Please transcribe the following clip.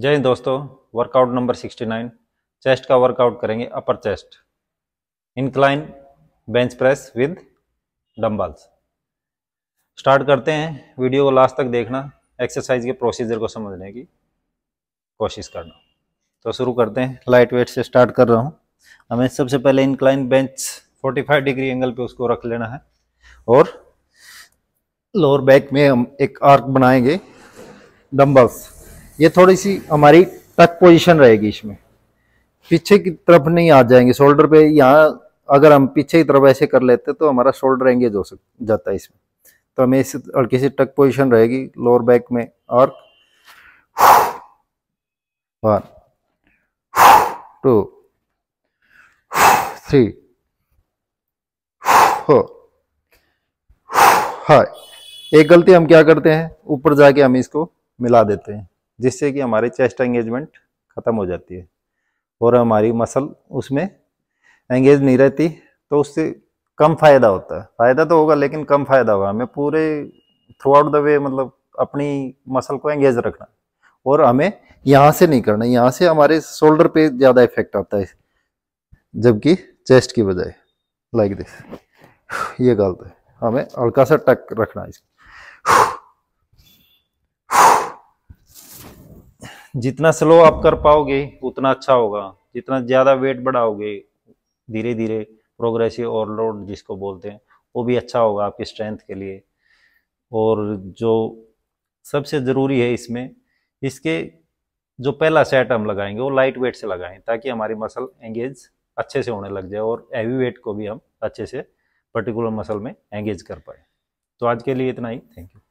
जय हिंद दोस्तों workout number 69 chest का वर्कआउट करेंगे upper chest incline bench press with dumbbells start करते हैं वीडियो को लास्ट तक देखना एक्सरसाइज के प्रोसीजर को समझने की कोशिश करना तो शुरू करते हैं लाइट वेट से स्टार्ट कर रहा हूँ हमें सबसे पहले इनक्लाइन बेंच 45 डिग्री एंगल पे उसको रख लेना है और लोअर बैक में हम एक आर्क बनाएंगे डम्बल्स ये थोड़ी सी हमारी टक पोजीशन रहेगी इसमें पीछे की तरफ नहीं आ जाएंगे शोल्डर पे यहाँ अगर हम पीछे की तरफ ऐसे कर लेते तो हमारा शोल्डर एंगेज हो सक जाता है इसमें तो हमें इस हल्की सी टक पोजीशन रहेगी लोअर बैक में और वन टू थ्री फोर हाँ एक गलती हम क्या करते हैं ऊपर जाके हम इसको मिला देते हैं जिससे कि हमारे चेस्ट एंगेजमेंट ख़त्म हो जाती है और हमारी मसल उसमें एंगेज नहीं रहती तो उससे कम फ़ायदा होता है फ़ायदा तो होगा लेकिन कम फ़ायदा होगा हमें पूरे थ्रू आउट द वे मतलब अपनी मसल को एंगेज रखना और हमें यहाँ से नहीं करना यहाँ से हमारे शोल्डर पे ज़्यादा इफेक्ट आता है जबकि चेस्ट की बजाय लाइक दिस ये गलत है हमें हल्का सा टक रखना है इसको जितना स्लो आप कर पाओगे उतना अच्छा होगा जितना ज़्यादा वेट बढ़ाओगे धीरे धीरे प्रोग्रेसिव ओवरलोड जिसको बोलते हैं वो भी अच्छा होगा आपकी स्ट्रेंथ के लिए और जो सबसे ज़रूरी है इसमें इसके जो पहला सेट हम लगाएंगे वो लाइट वेट से लगाएं ताकि हमारी मसल एंगेज अच्छे से होने लग जाए और हैवी वेट को भी हम अच्छे से पर्टिकुलर मसल में एंगेज कर पाए तो आज के लिए इतना ही थैंक यू